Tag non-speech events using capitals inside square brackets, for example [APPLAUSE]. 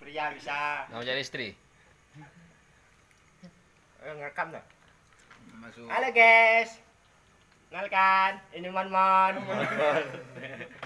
pria bisa. Mau jadi istri? Eh, ngerekam dah. Masuk. Halo guys. Kenalkan, ini Mon Mon. [LAUGHS]